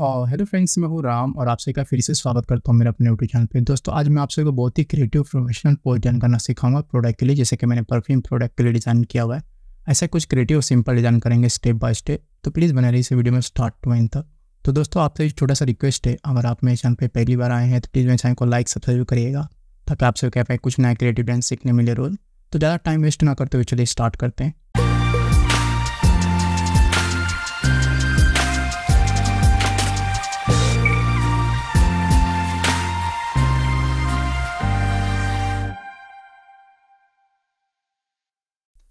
Hello friends मैं हूँ राम और आप का फिर से स्वागत करता हूँ मेरे अपने यूट्यूब चैनल पे दोस्तों आज मैं आप को बहुत ही क्रिएटिव प्रोफेशनल पोस्ट डिजाइन करना सिखाऊंगा प्रोडक्ट के लिए जैसे कि मैंने परफ्यूम प्रोडक्ट के लिए डिज़ाइन किया हुआ है ऐसा कुछ क्रिएटिव और सिंपल डिज़ाइन करेंगे स्टेप बाय स्टेप तो प्लीज़ बना रही इस वीडियो में स्टार्ट टू एंड तक तो दोस्तों आपसे एक छोटा सा रिक्वेस्ट है अगर आप मेरे चैनल पर पहली बार आए हैं तो प्लीज़ मेरे चैनल को लाइक सब्सक्राइब करिएगा ताकि आपसे कह पाए कुछ नया क्रिएटिव डिज़ाइन सीखने मिले रोज तो ज़्यादा टाइम वेस्ट ना करते हुए चलिए स्टार्ट करते हैं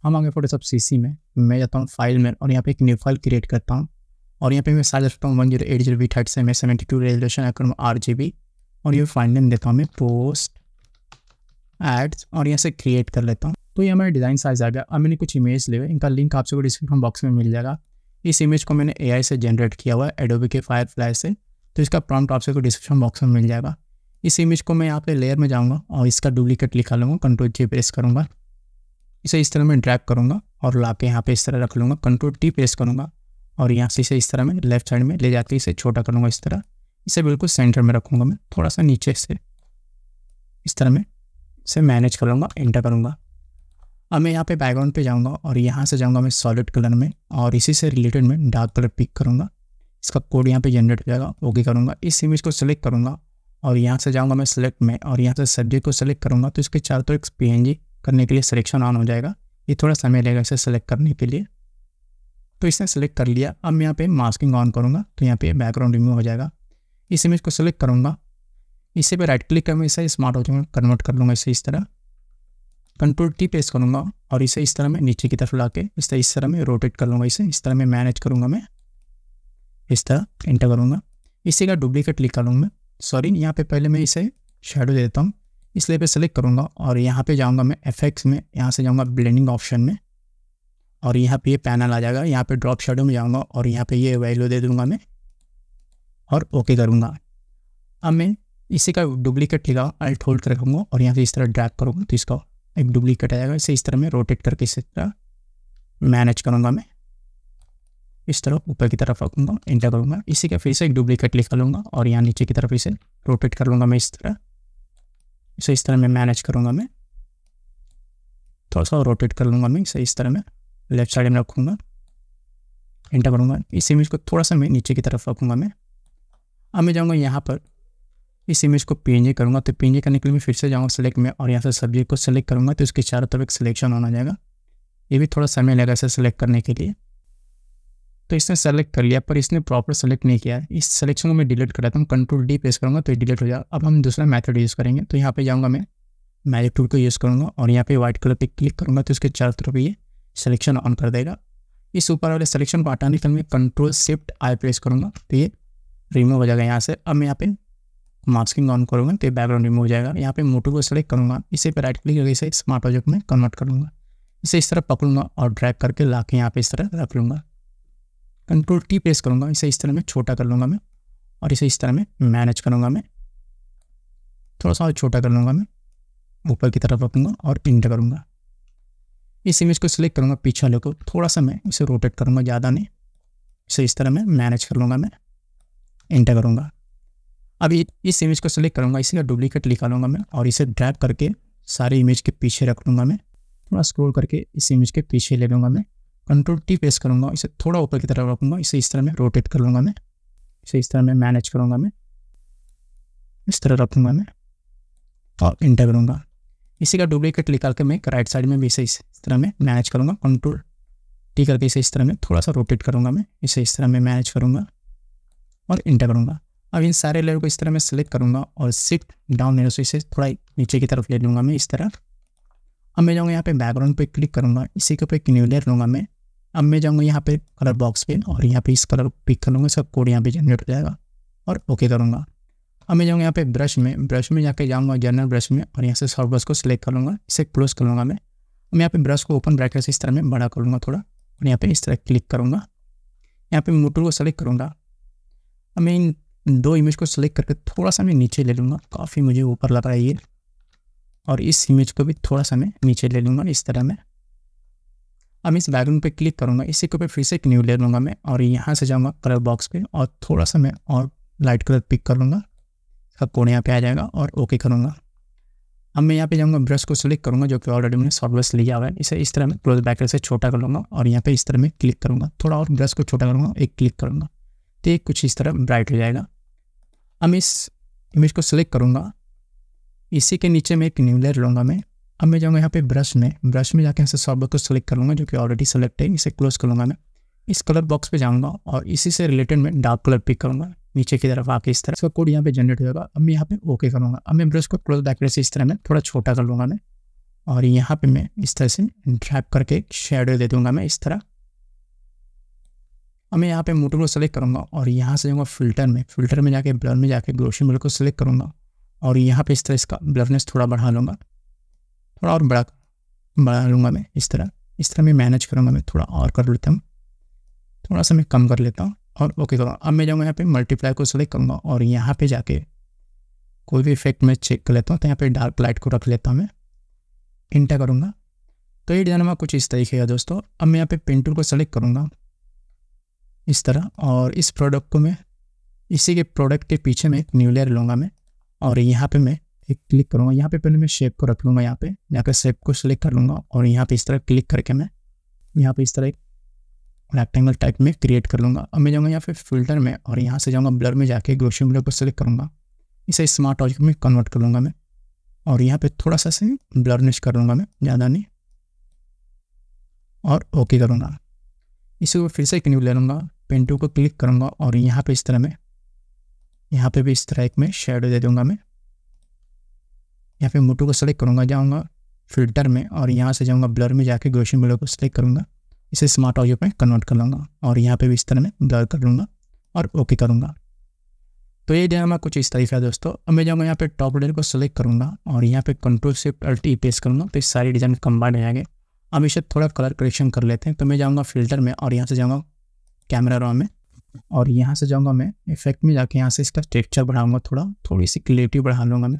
हम आगे सब सी में मैं जाता हूँ फाइल में और यहाँ पे एक न्यू फाइल क्रिएट करता हूँ और यहाँ पे मैं साइज रखता हूँ वन जीरो एट जीरो वी थर्ट से मैं सेवेंटी टू रेजोलेशन करूँ आर जी बी और ये फाइल नेम देता हूँ मैं पोस्ट एड्स और यहाँ से क्रिएट कर लेता हूँ तो ये हमारे डिज़ाइन साइज आ गया और मैंने कुछ इमेज ले हुए इनका लिंक आपसे डिस्क्रिप्शन बॉक्स में मिल जाएगा इस इमेज को मैंने ए से जनरेट किया हुआ है एडोबी के फायरफ्लाई से तो इसका प्रॉम्प्ट आपसे डिस्क्रिप्शन बॉक्स में मिल जाएगा इस इमेज को मैं यहाँ पे लेयर में जाऊँगा और इसका डुप्लीकेट लिखा लूँगा कंट्रोल जी प्रेस करूँगा इसे इस तरह मैं ड्रैग करूँगा और ला के यहाँ पे इस तरह रख लूँगा कंट्रोल टी पेस्ट करूँगा और यहाँ से इसे इस तरह मैं लेफ्ट साइड में ले जाके इसे छोटा करूँगा इस तरह इसे बिल्कुल सेंटर में रखूँगा मैं थोड़ा सा नीचे से इस तरह में इसे मैनेज कर लूँगा इंटर करूँगा अब मैं यहाँ पे बैकग्राउंड पे जाऊँगा और यहाँ से जाऊँगा मैं सॉलिड कलर में और इसी से रिलेटेड मैं डार्क कलर पिक करूँगा इसका कोड यहाँ पे जनरेट हो जाएगा ओके करूँगा इस इमेज को सिलेक्ट करूँगा और यहाँ से जाऊँगा मैं सिलेक्ट में और यहाँ से सब्जेक्ट को सिलेक्ट करूँगा तो इसके चारों तरफ तो एक पी करने के लिए सिलेक्शन ऑन हो जाएगा ये थोड़ा समय लेगा इसे सेलेक्ट करने के लिए तो इसने सेलेक्ट कर लिया अब मैं यहाँ पे मास्किंग ऑन करूँगा तो यहाँ पे बैकग्राउंड रिमूव हो जाएगा इस इमेज को सेलेक्ट करूँगा इसे पे राइट क्लिक करूँगा इसे स्मार्ट ऑब्जेक्ट में कन्वर्ट कर लूँगा इसे इस तरह कंट्रोल टी पेस्ट करूँगा और इसे इस तरह मैं नीचे की तरफ ला के इस तरह इस तरह मैं रोटेट कर लूँगा इसे इस तरह मैं मैनेज करूँगा मैं इस तरह इंटर करूँगा इसी का डुप्लीकेट क्लिक कर लूँगा मैं सॉरी यहाँ पर पहले मैं इसे शेडो देता हूँ इसलिए पे सेलेक्ट करूँगा और यहाँ पे जाऊँगा मैं एफेक्ट्स में यहाँ से जाऊँगा ब्लेंडिंग ऑप्शन में और यहाँ पे ये पैनल आ जाएगा यहाँ पे ड्रॉप शेडो में जाऊँगा और यहाँ पे ये वैल्यू दे दूँगा मैं और ओके करूँगा अब मैं इसी का डुप्लीकेट लेगा अल्ट होल्ड कर रखूँगा और यहाँ से इस तरह ड्रैक करूँगा तो इसका एक डुप्लीकेट आ जाएगा इसे इस तरह मैं रोटेट करके इस तरह मैनेज करूँगा मैं इस तरह ऊपर की तरफ रखूँगा इंटर करूँगा इसी का फिर से एक डुप्लीकेट लिखा लूँगा और यहाँ नीचे की तरफ इसे रोटेट कर लूँगा मैं इस तरह इसे इस तरह में मैनेज करूँगा मैं थोड़ा सा रोटेट कर लूँगा मैं इसे इस तरह में लेफ्ट साइड में रखूँगा इंटर करूँगा इस इमेज को थोड़ा सा मैं नीचे की तरफ रखूँगा मैं अब मैं जाऊँगा यहाँ पर इस इमेज को पी करूँगा तो पी करने के लिए मैं फिर से जाऊँगा सेलेक्ट में और यहाँ से सब्जेक्ट को सेलेक्ट करूँगा तो इसके चारों तरफ एक सिलेक्शन होना जाएगा ये भी थोड़ा समय लगेगा इसे सेलेक्ट करने के लिए तो इसने सेलेक्ट कर लिया पर इसने प्रॉपर सेलेक्ट नहीं किया इस सिलेक्शन को मैं डिलीट कराता हूँ कंट्रोल डी प्रेस करूँगा तो ये डिलीट हो जाएगा अब हम दूसरा मैथड यूज़ करेंगे तो यहाँ पर जाऊँगा मैं मैजिक टूल को यूज़ करूँगा और यहाँ पे व्हाइट कलर पर क्लिक करूँगा तो इसके चारों तरफ ये सिलेक्शन ऑन कर देगा इस ऊपर वाले सिलेक्शन को हटाने के लिए मैं कंट्रोल शिफ्ट आई प्रेस करूँगा तो ये रिमूव हो जाएगा यहाँ से अब मैं यहाँ पे मास्किंग ऑन करूँगा तो ये बैकग्राउंड रिमूव हो जाएगा यहाँ पे मोटू को सेलेक्ट करूँगा इसे पे राइट क्लिक करके इसे स्मार्ट ऑब्जेक्ट में कन्वर्ट करूँगा इसे इस तरह पकड़ूंगा और ड्रैग करके ला के यहाँ पे इस तरह रख लूँगा कंट्रोल टी प्रेस करूँगा इसे इस तरह में छोटा कर लूँगा मैं और इसे इस तरह में मैनेज करूँगा मैं थोड़ा सा और छोटा कर लूँगा मैं ऊपर की तरफ रखूँगा और प्रिंट करूँगा इस इमेज को सिलेक्ट करूँगा पीछे वाले को थोड़ा सा मैं इसे रोटेट करूँगा ज़्यादा नहीं इसे इस तरह मैं मैनेज कर लूँगा मैं इंटर करूँगा अभी इस इमेज को सिलेक्ट करूँगा इसी का डुप्लीकेट निकालूंगा मैं और इसे ड्रैप करके सारे इमेज के पीछे रख लूँगा मैं थोड़ा स्क्रोल करके इस इमेज के पीछे ले लूँगा मैं कंट्रोल टी पेस करूँगा इसे थोड़ा ऊपर की तरफ रखूँगा इसे इस तरह में रोटेट कर लूँगा मैं इसे इस तरह में मैनेज करूँगा मैं इस तरह रखूँगा मैं और इंटर करूँगा इसी का डुप्लीकेट निकाल के मैं राइट साइड में भी इसे इस तरह में मैनेज करूँगा कंट्रोल टी करके इसे इस तरह में थोड़ा सा रोटेट करूँगा मैं इसे इस तरह में मैनेज करूँगा और इंटर करूँगा अब इन सारे लेयर को इस तरह में सेलेक्ट करूँगा और सिफ्ट डाउन लेयर से इसे थोड़ा नीचे की तरफ ले लूँगा मैं इस तरह अब मैं जाऊँगा यहाँ पे बैकग्राउंड पे क्लिक करूँगा इसी के ऊपर एक न्यू लेयर लूँगा मैं अब मैं जाऊँगा यहाँ पे कलर बॉक्स पे और यहाँ पे इस कलर को पिक करूँगा इसका कोड यहाँ पे जनरेट हो जाएगा और ओके करूँगा अब मैं जाऊँगा यहाँ पे ब्रश में ब्रश में जाके जाऊँगा जनरल ब्रश में और यहाँ से सॉफ्ट ब्रश को सिलेक्ट करूँगा इसे क्लोज करूँगा मैं अब यहाँ पे ब्रश को ओपन ब्रैकेट से इस तरह में बड़ा करूँगा थोड़ा और यहाँ पर इस तरह क्लिक करूँगा यहाँ पर मोटर को सेलेक्ट करूँगा अब मैं इन दो इमेज को सेलेक्ट करके थोड़ा सा मैं नीचे ले लूँगा काफ़ी मुझे ऊपर लग रहा है ये और इस इमेज को भी थोड़ा सा मैं नीचे ले लूँगा इस तरह में अब इस बैकग्राउंड पे क्लिक करूँगा इसी के ऊपर फिर से एक न्यू लेयर लूँगा मैं और यहाँ से जाऊँगा कलर बॉक्स पे और थोड़ा सा मैं और लाइट कलर पिक कर लूँगा इसका कोड यहाँ पे आ जाएगा और ओके करूँगा अब मैं यहाँ पे जाऊँगा ब्रश को सिलेक्ट करूँगा जो कि ऑलरेडी मैंने सॉफ्ट ब्रश लिया हुआ है इसे इस तरह मैं क्लोज बैकर से छोटा कर लूँगा और यहाँ पर इस तरह मैं क्लिक करूँगा थोड़ा और ब्रश को छोटा करूँगा एक क्लिक करूँगा तो ये कुछ इस तरह ब्राइट हो जाएगा अब इस इमेज को सिलेक्ट करूँगा इसी के नीचे मैं एक न्यू लेयर लूँगा मैं अब मैं जाऊँगा यहाँ पे ब्रश में ब्रश में जाके ऐसे से को सेलेक्ट कर लूँगा जो कि ऑलरेडी सेलेक्ट है इसे क्लोज कर लूँगा मैं इस कलर बॉक्स पे जाऊँगा और इसी से रिलेटेड मैं डार्क कलर पिक करूँगा नीचे की तरफ आके इस तरह इसका कोड यहाँ पे जनरेट हो जाएगा अब मैं यहाँ पे ओके करूँगा अब मैं ब्रश को क्लोज बैक से इस तरह मैं थोड़ा छोटा कर लूँगा मैं और यहाँ पर मैं इस तरह से ड्रैप करके शेडो दे दूँगा मैं इस तरह अब मैं यहाँ पे मोटर को सेलेक्ट करूँगा और यहाँ से जाऊँगा फिल्टर में फिल्टर में जाके ब्लर में जाके ग्रोशन ब्लर को सिलेक्ट करूँगा और यहाँ पे इस तरह इसका ब्लरनेस थोड़ा बढ़ा लूँगा थोड़ा और बड़ा बढ़ा लूँगा मैं इस तरह इस तरह मैं मैनेज करूँगा मैं थोड़ा और कर लेता हूँ थोड़ा सा मैं कम कर लेता हूँ और ओके करूँगा तो अब मैं जाऊँगा यहाँ पे मल्टीप्लाई को सिलेक्ट करूँगा और यहाँ पे जाके कोई भी इफेक्ट मैं चेक कर लेता हूँ तो यहाँ पे डार्क लाइट को रख लेता हूँ मैं इंटर करूँगा तो ये डिज़ाइन हमारा कुछ इस तरीके का दोस्तों अब मैं यहाँ पे पेंटूल को सेलेक्ट करूँगा इस तरह और इस प्रोडक्ट को मैं इसी के प्रोडक्ट के पीछे में एक न्यू लेयर लूँगा मैं और यहाँ पे मैं एक क्लिक करूँगा यहाँ पे पहले मैं शेप को रख लूँगा यहाँ पे यहाँ पे शेप को सिलेक्ट कर लूँगा और यहाँ पे इस तरह क्लिक करके मैं यहाँ पे इस तरह एक रेक्टेंगल टाइप में क्रिएट कर लूँगा अब मैं जाऊँगा यहाँ पे फिल्टर में और यहाँ से जाऊँगा ब्लर में जाके ग्रोशिंग ब्लर को सिलेक्ट करूँगा इसे स्मार्ट ऑब्जेक्ट में कन्वर्ट कर लूँगा मैं और यहाँ पर थोड़ा सा से ब्लरनेश कर लूँगा मैं ज़्यादा नहीं और ओके करूँगा इसे वो फिर से एक न्यू ले लूँगा पेंटू को क्लिक करूँगा और यहाँ पर इस तरह मैं यहाँ पर भी इस तरह एक मैं शेडो दे दूँगा मैं यहाँ फिर मोटू को सेलेक्ट करूँगा जाऊँगा फिल्टर में और हम्म। यहाँ से जाऊँगा ब्लर में जाके ग्रोशन ब्लर को सेलेक्ट करूँगा इसे स्मार्ट ऑडियो पे कन्वर्ट कर लूँगा और यहाँ पे भी इस तरह में ब्लर कर लूँगा और ओके करूँगा तो ये मैं कुछ इस तरीका है दोस्तों अब मैं जाऊँगा यहाँ पे टॉप लेयर को सिलेक्ट करूँगा और यहाँ पे कंट्रोल शिफ्ट अल्टी पेस करूँगा तो इस सारी डिज़ाइन कम्बाइंड हो जाएंगे अब इसे थोड़ा कलर करेक्शन कर लेते हैं तो मैं जाऊँगा फिल्टर में और यहाँ से जाऊँगा कैमरा रॉ में और यहाँ से जाऊँगा मैं इफेक्ट में जाके यहाँ से इसका टेक्स्चर बढ़ाऊँगा थोड़ा थोड़ी सी क्लियरिटी बढ़ा लूँगा मैं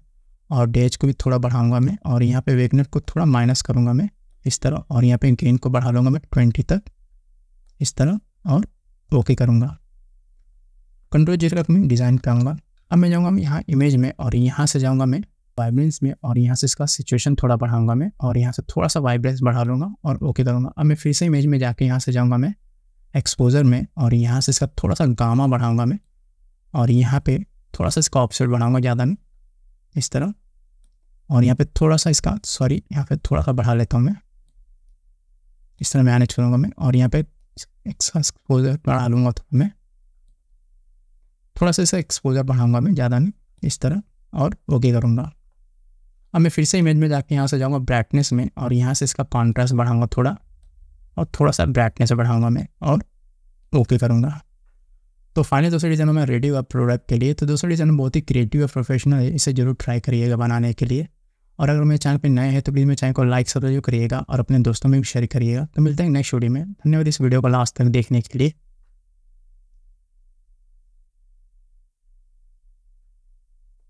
और डेज को भी थोड़ा बढ़ाऊंगा मैं और यहाँ पे वेगनर को थोड़ा माइनस करूँगा मैं इस तरह और यहाँ पे गेन को बढ़ा लूँगा मैं ट्वेंटी तक इस तरह और ओके करूँगा कंट्रोल जी रख में डिज़ाइन करूँगा अब मैं जाऊँगा मैं यहाँ इमेज में और यहाँ से जाऊँगा मैं वाइब्रेंस में और यहाँ से इसका सिचुएशन थोड़ा बढ़ाऊँगा मैं और यहाँ से थोड़ा सा वाइब्रेंस बढ़ा लूँगा और ओके करूँगा अब मैं फिर से इमेज में जाके यहाँ से जाऊँगा मैं एक्सपोजर में और यहाँ से इसका थोड़ा सा गामा बढ़ाऊँगा मैं और यहाँ पर थोड़ा सा इसका ऑप्शन बढ़ाऊँगा ज़्यादा नहीं इस तरह और यहाँ पे थोड़ा सा इसका सॉरी यहाँ पे थोड़ा सा बढ़ा लेता हूँ मैं इस तरह मैनेज करूँगा मैं और यहाँ पे एक्सपोजर बढ़ा लूँगा तो मैं थोड़ा सा इसका एक्सपोजर बढ़ाऊँगा मैं ज़्यादा नहीं इस तरह और ओके करूँगा अब मैं फिर से इमेज में जाके यहाँ से जाऊँगा ब्राइटनेस में और यहाँ से इसका कॉन्ट्रास्ट बढ़ाऊँगा थोड़ा और थोड़ा सा ब्राइटनेस बढ़ाऊँगा मैं और ओके करूँगा तो फाइनल दूसरे डिज़ाइन में रेडी हुआ प्रोडक्ट के लिए तो दोस्तों डिज़ाइन बहुत ही क्रिएटिव और प्रोफेशनल है इसे जरूर ट्राई करिएगा बनाने के लिए और अगर मेरे चैनल पर नए हैं तो प्लीज़ मेरे चैनल को लाइक सब्सक्राइब करिएगा और अपने दोस्तों में भी शेयर करिएगा तो मिलते हैं नेक्स्ट वीडियो में धन्यवाद इस वीडियो को लास्ट तक देखने के लिए